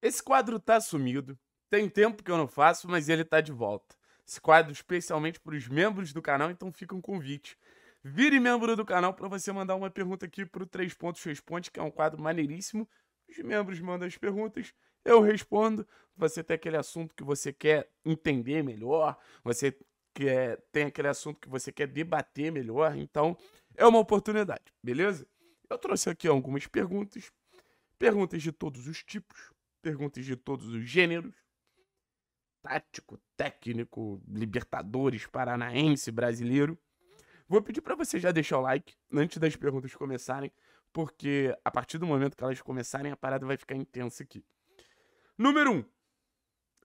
Esse quadro tá sumido. Tem tempo que eu não faço, mas ele tá de volta. Esse quadro especialmente para os membros do canal, então fica um convite. Vire membro do canal para você mandar uma pergunta aqui pro 3 pontos responde, que é um quadro maneiríssimo. Os membros mandam as perguntas, eu respondo. Você tem aquele assunto que você quer entender melhor, você quer, tem aquele assunto que você quer debater melhor, então é uma oportunidade, beleza? Eu trouxe aqui algumas perguntas, perguntas de todos os tipos perguntas de todos os gêneros. Tático, técnico, Libertadores, Paranaense, brasileiro. Vou pedir para você já deixar o like antes das perguntas começarem, porque a partir do momento que elas começarem, a parada vai ficar intensa aqui. Número 1. Um,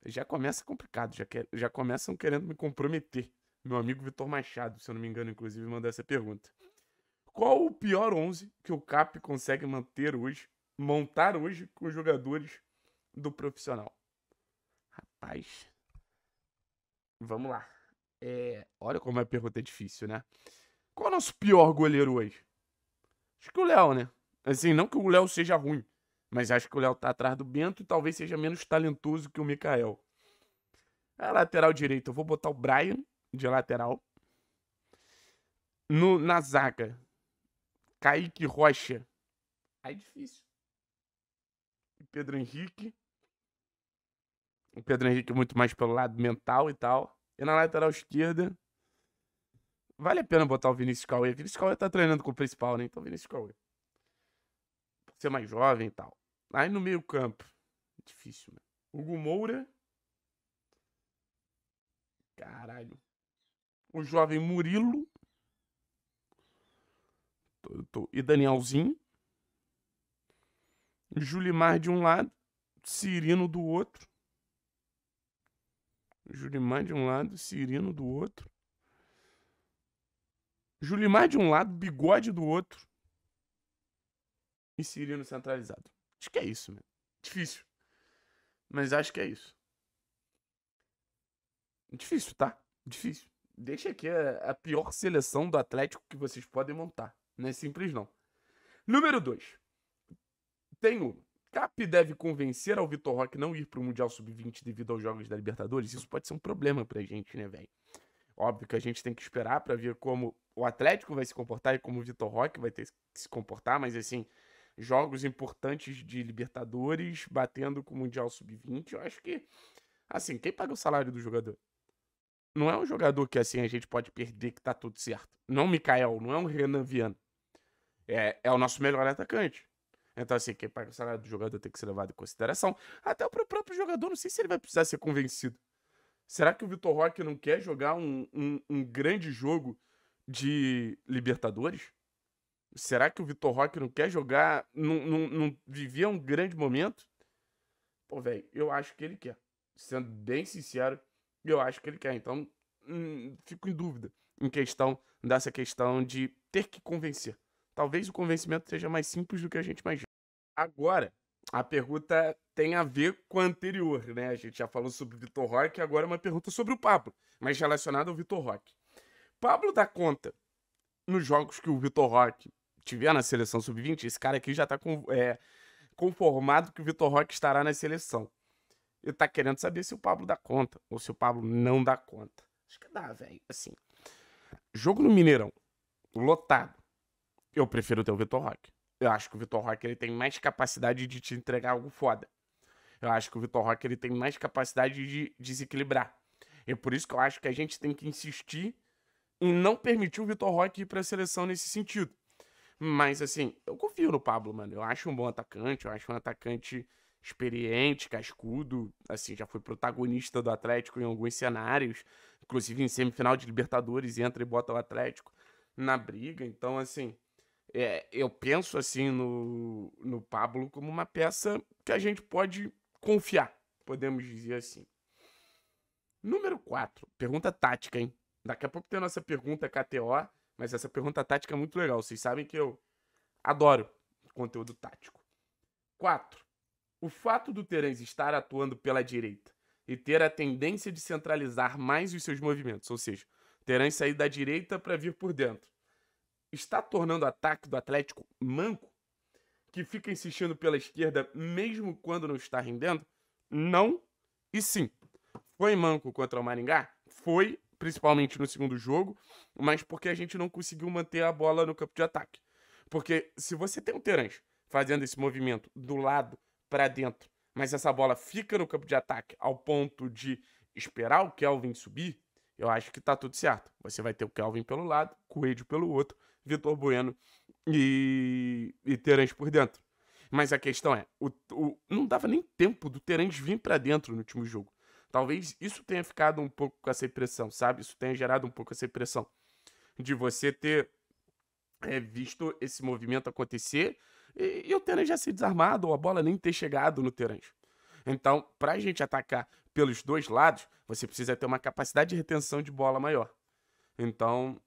já começa complicado, já, que, já começam querendo me comprometer. Meu amigo Vitor Machado, se eu não me engano, inclusive, mandou essa pergunta. Qual o pior 11 que o Cap consegue manter hoje, montar hoje com os jogadores do profissional. Rapaz. Vamos lá. É, olha como a pergunta é difícil, né? Qual é o nosso pior goleiro hoje? Acho que o Léo, né? Assim, não que o Léo seja ruim, mas acho que o Léo tá atrás do Bento e talvez seja menos talentoso que o Mikael. A é lateral direito, eu vou botar o Brian de lateral. No, na zaga, Kaique Rocha. Aí é difícil. Pedro Henrique o Pedro Henrique muito mais pelo lado mental e tal. E na lateral esquerda, vale a pena botar o Vinícius Cauê. O Vinícius Cauê tá treinando com o principal, né? Então o Vinícius Cauê. Pra ser mais jovem e tal. Aí no meio campo, difícil, mano. Né? Hugo Moura. Caralho. O jovem Murilo. E Danielzinho. Julimar de um lado, Cirino do outro. Julimar de um lado, Cirino do outro. Julimar de um lado, bigode do outro. E Cirino centralizado. Acho que é isso, meu. Difícil. Mas acho que é isso. Difícil, tá? Difícil. Deixa aqui a, a pior seleção do Atlético que vocês podem montar. Não é simples, não. Número 2. Tem uma. CAP deve convencer ao Vitor Roque não ir para o Mundial Sub-20 devido aos Jogos da Libertadores? Isso pode ser um problema para a gente, né, velho? Óbvio que a gente tem que esperar para ver como o Atlético vai se comportar e como o Vitor Roque vai ter que se comportar, mas assim, jogos importantes de Libertadores batendo com o Mundial Sub-20, eu acho que, assim, quem paga o salário do jogador? Não é um jogador que, assim, a gente pode perder que tá tudo certo. Não é o Mikael, não é um Renan Viana. É, é o nosso melhor atacante. Então, assim, quem paga o salário do jogador tem que ser levado em consideração. Até o próprio jogador, não sei se ele vai precisar ser convencido. Será que o Vitor Roque não quer jogar um, um, um grande jogo de Libertadores? Será que o Vitor Roque não quer jogar, não, não, não vivia um grande momento? Pô, velho, eu acho que ele quer. Sendo bem sincero, eu acho que ele quer. Então, hum, fico em dúvida em questão dessa questão de ter que convencer. Talvez o convencimento seja mais simples do que a gente imagina. Agora, a pergunta tem a ver com a anterior, né? A gente já falou sobre o Vitor Roque, agora é uma pergunta sobre o Pablo, mas relacionada ao Vitor Roque. Pablo dá conta nos jogos que o Vitor Roque tiver na seleção sub-20, esse cara aqui já está é, conformado que o Vitor Roque estará na seleção. E está querendo saber se o Pablo dá conta ou se o Pablo não dá conta. Acho que dá, velho. Assim, jogo no Mineirão, lotado eu prefiro ter o Vitor Roque. Eu acho que o Vitor Roque ele tem mais capacidade de te entregar algo foda. Eu acho que o Vitor Roque ele tem mais capacidade de desequilibrar. E por isso que eu acho que a gente tem que insistir em não permitir o Vitor Roque ir para a seleção nesse sentido. Mas assim, eu confio no Pablo, mano. Eu acho um bom atacante, eu acho um atacante experiente, cascudo, assim, já foi protagonista do Atlético em alguns cenários, inclusive em semifinal de Libertadores, entra e bota o Atlético na briga. Então, assim, é, eu penso assim no, no Pablo como uma peça que a gente pode confiar, podemos dizer assim. Número 4, pergunta tática, hein? Daqui a pouco tem a nossa pergunta KTO, mas essa pergunta tática é muito legal. Vocês sabem que eu adoro conteúdo tático. 4. O fato do Terence estar atuando pela direita e ter a tendência de centralizar mais os seus movimentos, ou seja, Terence sair da direita para vir por dentro está tornando o ataque do Atlético manco, que fica insistindo pela esquerda mesmo quando não está rendendo? Não e sim. Foi manco contra o Maringá? Foi, principalmente no segundo jogo, mas porque a gente não conseguiu manter a bola no campo de ataque. Porque se você tem um Terence fazendo esse movimento do lado para dentro, mas essa bola fica no campo de ataque ao ponto de esperar o Kelvin subir, eu acho que tá tudo certo. Você vai ter o Kelvin pelo lado, Coelho pelo outro, Vitor Bueno e, e Terence por dentro. Mas a questão é, o, o, não dava nem tempo do Terence vir para dentro no último jogo. Talvez isso tenha ficado um pouco com essa impressão, sabe? Isso tenha gerado um pouco essa impressão de você ter é, visto esse movimento acontecer e, e o Terence já se desarmado ou a bola nem ter chegado no Terence. Então, para a gente atacar pelos dois lados, você precisa ter uma capacidade de retenção de bola maior. Então,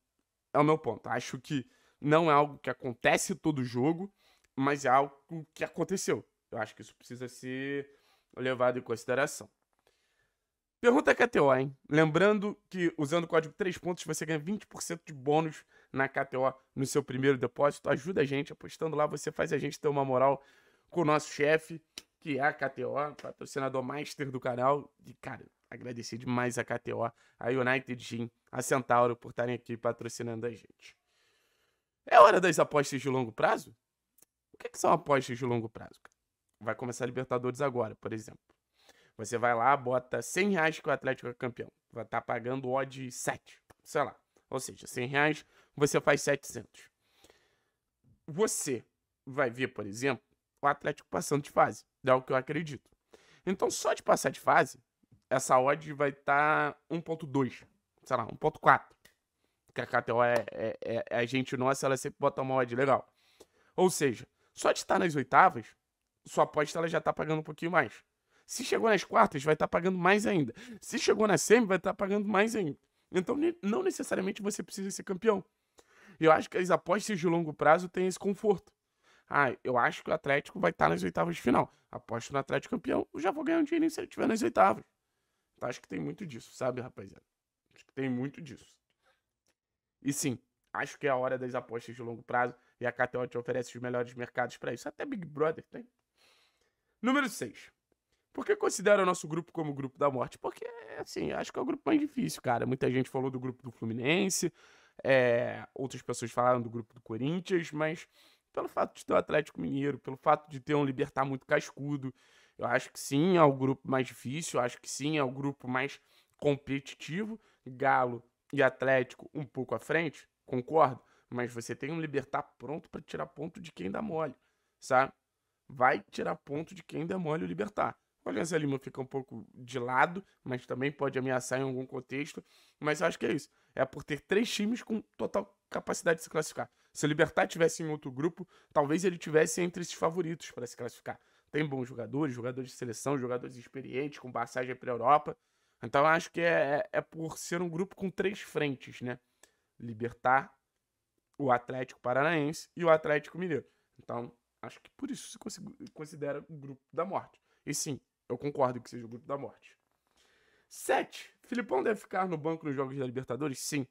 é o meu ponto. Acho que não é algo que acontece todo jogo, mas é algo que aconteceu. Eu acho que isso precisa ser levado em consideração. Pergunta KTO, é hein? Lembrando que usando o código 3 pontos você ganha 20% de bônus na KTO no seu primeiro depósito. Ajuda a gente apostando lá, você faz a gente ter uma moral com o nosso chefe, que é a KTO, patrocinador master do canal. E, cara, agradecer demais a KTO, a United Gym, a Centauro por estarem aqui patrocinando a gente. É hora das apostas de longo prazo? O que, é que são apostas de longo prazo? Vai começar a Libertadores agora, por exemplo. Você vai lá, bota 100 reais que o Atlético é campeão. Vai estar tá pagando odd 7, sei lá. Ou seja, 100 reais, você faz 700. Você vai ver, por exemplo, o Atlético passando de fase. É o que eu acredito. Então, só de passar de fase, essa odd vai estar tá 1.2, sei lá, 1.4. Que a KTO é, é, é, a é gente nossa, ela sempre bota uma odd legal. Ou seja, só de estar nas oitavas, sua aposta ela já está pagando um pouquinho mais. Se chegou nas quartas, vai estar tá pagando mais ainda. Se chegou na semi, vai estar tá pagando mais ainda. Então, não necessariamente você precisa ser campeão. Eu acho que as apostas de longo prazo têm esse conforto. Ah, eu acho que o Atlético vai estar tá nas oitavas de final. Aposto no Atlético campeão, eu já vou ganhar um dinheiro se ele estiver nas oitavas. Então, acho que tem muito disso, sabe, rapaziada? Acho que tem muito disso. E sim, acho que é a hora das apostas de longo prazo e a KTO te oferece os melhores mercados para isso. Até Big Brother tem. Número 6. Por que considero o nosso grupo como o grupo da morte? Porque, assim, acho que é o grupo mais difícil, cara. Muita gente falou do grupo do Fluminense, é... outras pessoas falaram do grupo do Corinthians, mas pelo fato de ter o um Atlético Mineiro, pelo fato de ter um Libertar muito cascudo, eu acho que sim, é o grupo mais difícil, eu acho que sim, é o grupo mais competitivo. Galo e Atlético um pouco à frente, concordo, mas você tem um Libertar pronto para tirar ponto de quem dá mole, sabe? Vai tirar ponto de quem dá mole o Libertar. O Alianza Lima fica um pouco de lado, mas também pode ameaçar em algum contexto. Mas eu acho que é isso. É por ter três times com total capacidade de se classificar. Se o Libertar tivesse em outro grupo, talvez ele tivesse entre esses favoritos para se classificar tem bons jogadores, jogadores de seleção, jogadores experientes, com passagem para a Europa. Então acho que é, é, é por ser um grupo com três frentes, né? Libertar, o Atlético Paranaense e o Atlético Mineiro. Então, acho que por isso se considera o grupo da morte. E sim, eu concordo que seja o grupo da morte. 7. Filipão deve ficar no banco nos Jogos da Libertadores? Sim.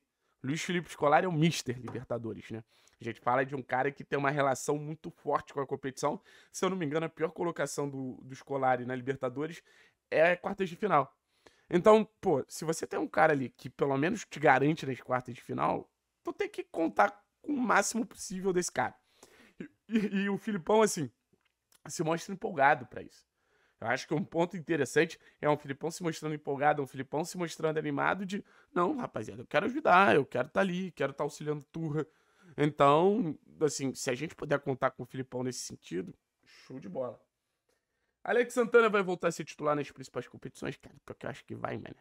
Luiz Felipe Scolari é o Mister Libertadores, né? A gente fala de um cara que tem uma relação muito forte com a competição. Se eu não me engano, a pior colocação do, do Scolari na Libertadores é a quartas de final. Então, pô, se você tem um cara ali que pelo menos te garante nas quartas de final, tu tem que contar com o máximo possível desse cara. E, e, e o Filipão, assim, se mostra empolgado para isso. Eu acho que um ponto interessante é um Filipão se mostrando empolgado, um Filipão se mostrando animado de, não, rapaziada, eu quero ajudar, eu quero estar tá ali, quero estar tá auxiliando Turra. Então, assim, se a gente puder contar com o Filipão nesse sentido, show de bola. Alex Santana vai voltar a ser titular nas principais competições? Cara, porque eu acho que vai, mano.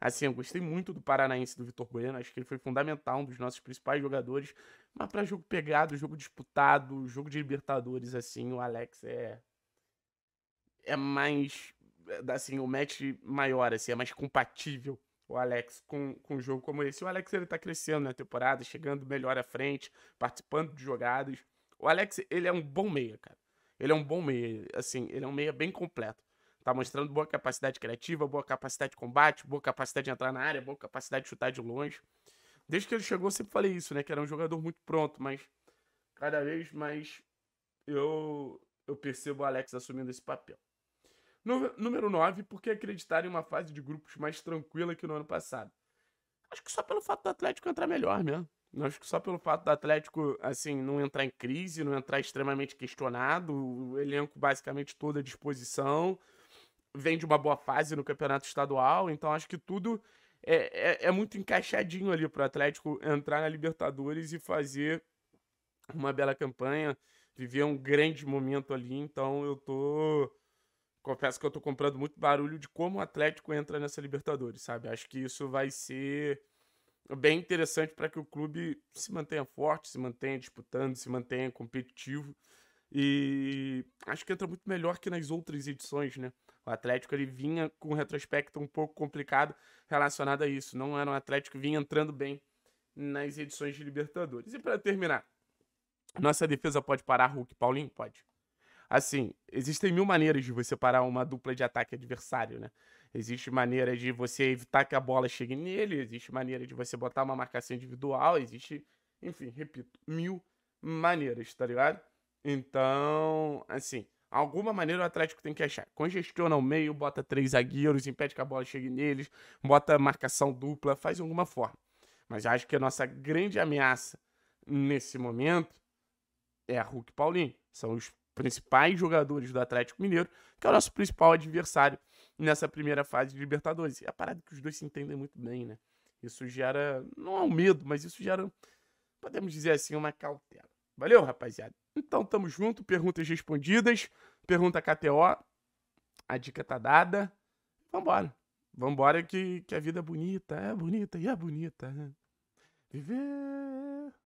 Assim, eu gostei muito do paranaense do Vitor Bueno, acho que ele foi fundamental, um dos nossos principais jogadores. Mas para jogo pegado, jogo disputado, jogo de Libertadores, assim, o Alex é é mais. Eh, assim, o match maior, assim, é mais compatível o Alex com, com um jogo como esse. O Alex ele tá crescendo na temporada, chegando melhor à frente, participando de jogadas. O Alex, ele é um bom meia, cara. Ele é um bom meia, assim, ele é um meia bem completo. Tá mostrando boa capacidade criativa, boa capacidade de combate, boa capacidade de entrar na área, boa capacidade de chutar de longe. Desde que ele chegou, eu sempre falei isso, né? Que era um jogador muito pronto, mas cada vez mais eu, eu percebo o Alex assumindo esse papel número 9, porque acreditar em uma fase de grupos mais tranquila que no ano passado? Acho que só pelo fato do Atlético entrar melhor mesmo. Acho que só pelo fato do Atlético, assim, não entrar em crise, não entrar extremamente questionado, o elenco basicamente todo à disposição, vem de uma boa fase no campeonato estadual, então acho que tudo é, é, é muito encaixadinho ali para o Atlético entrar na Libertadores e fazer uma bela campanha, viver um grande momento ali, então eu tô confesso que eu tô comprando muito barulho de como o Atlético entra nessa Libertadores, sabe? Acho que isso vai ser bem interessante para que o clube se mantenha forte, se mantenha disputando, se mantenha competitivo. E acho que entra muito melhor que nas outras edições, né? O Atlético ele vinha com um retrospecto um pouco complicado relacionado a isso. Não era um Atlético que vinha entrando bem nas edições de Libertadores. E para terminar, nossa defesa pode parar Hulk Paulinho? Pode. Assim, existem mil maneiras de você parar uma dupla de ataque adversário, né? Existe maneira de você evitar que a bola chegue nele, existe maneira de você botar uma marcação individual, existe, enfim, repito, mil maneiras, tá ligado? Então, assim, alguma maneira o Atlético tem que achar. Congestiona o meio, bota três zagueiros, impede que a bola chegue neles, bota marcação dupla, faz alguma forma. Mas acho que a nossa grande ameaça nesse momento é a Hulk e Paulinho. São os principais jogadores do Atlético Mineiro, que é o nosso principal adversário nessa primeira fase de Libertadores. E é a parada que os dois se entendem muito bem, né? Isso gera, não é um medo, mas isso gera, podemos dizer assim, uma cautela. Valeu, rapaziada? Então, tamo junto, perguntas respondidas, pergunta KTO, a dica tá dada, vambora. Vambora que, que a vida é bonita, é bonita e é bonita. Né? Viver...